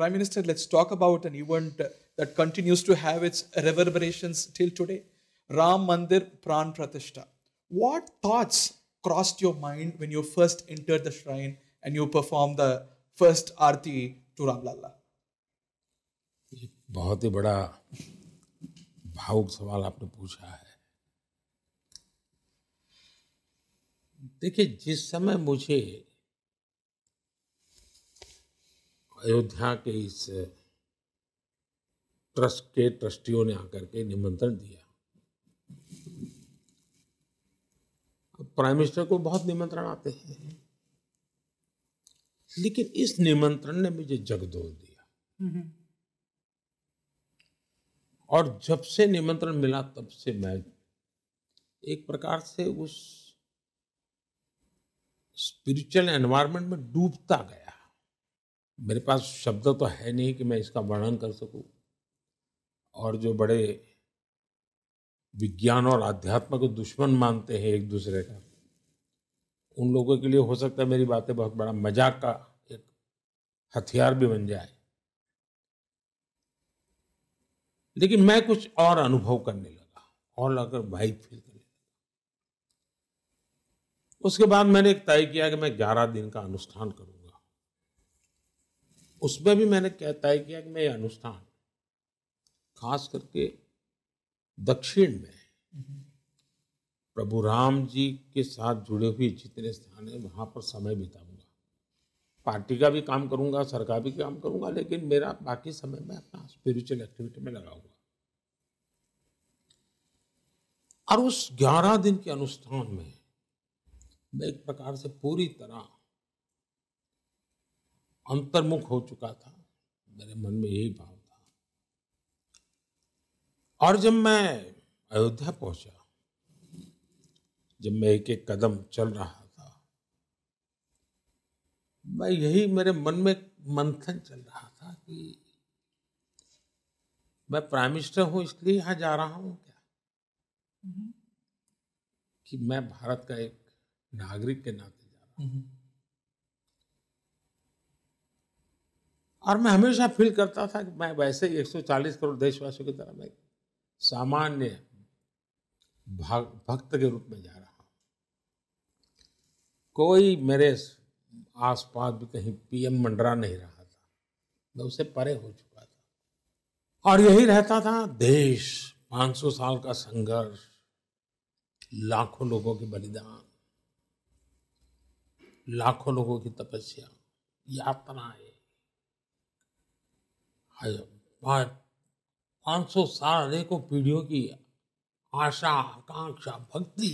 Prime Minister, let's talk about an event that continues to have its reverberations till today Ram Mandir Pran Pratishta. What thoughts crossed your mind when you first entered the shrine and you performed the first aarti to Lalla? बहुत ही बड़ा भावुक सवाल आपने पूछा है देखिए जिस समय मुझे अयोध्या के इस ट्रस्ट के ट्रस्टियों ने आकर के निमंत्रण दिया प्राइम मिनिस्टर को बहुत निमंत्रण आते हैं लेकिन इस निमंत्रण ने मुझे जगदोल दिया हम्म। और जब से निमंत्रण मिला तब से मैं एक प्रकार से उस स्पिरिचुअल एनवायरनमेंट में डूबता गया मेरे पास शब्द तो है नहीं कि मैं इसका वर्णन कर सकूं और जो बड़े विज्ञान और आध्यात्म को दुश्मन मानते हैं एक दूसरे का उन लोगों के लिए हो सकता है मेरी बातें बहुत बड़ा मजाक का एक हथियार भी बन जाए लेकिन मैं कुछ और अनुभव करने लगा और लगकर भाई फील करने लगा उसके बाद मैंने एक तय किया कि मैं ग्यारह दिन का अनुष्ठान करूँगा उसमें भी मैंने कह तय किया कि मैं ये अनुष्ठान खास करके दक्षिण में प्रभु राम जी के साथ जुड़े हुए जितने स्थान हैं वहाँ पर समय बिताऊंगा पार्टी का भी काम करूंगा सरकार भी काम करूंगा लेकिन मेरा बाकी समय मैं अपना स्पिरिचुअल एक्टिविटी में लगाऊंगा और उस ग्यारह दिन के अनुष्ठान में मैं एक प्रकार से पूरी तरह अंतर्मुख हो चुका था मेरे मन में यही भाव था और जब मैं अयोध्या पहुंचा जब मैं एक एक कदम चल रहा था मैं यही मेरे मन में मंथन चल रहा था कि मैं प्राइम मिनिस्टर हूं इसलिए यहाँ जा रहा हूँ क्या हम्म। कि मैं भारत का एक नागरिक के नाते जा रहा हूं हम्म। और मैं हमेशा फील करता था कि मैं वैसे ही 140 करोड़ देशवासियों की तरह मैं सामान्य भक्त के रूप में जा रहा हूँ कोई मेरे आसपास भी कहीं पीएम मंडरा नहीं रहा था मैं उसे परे हो चुका था और यही रहता था देश 500 साल का संघर्ष लाखों लोगों के बलिदान लाखों लोगों की तपस्या यातनाएं पाँच सौ साल अनेकों पीढ़ियों की आशा आकांक्षा भक्ति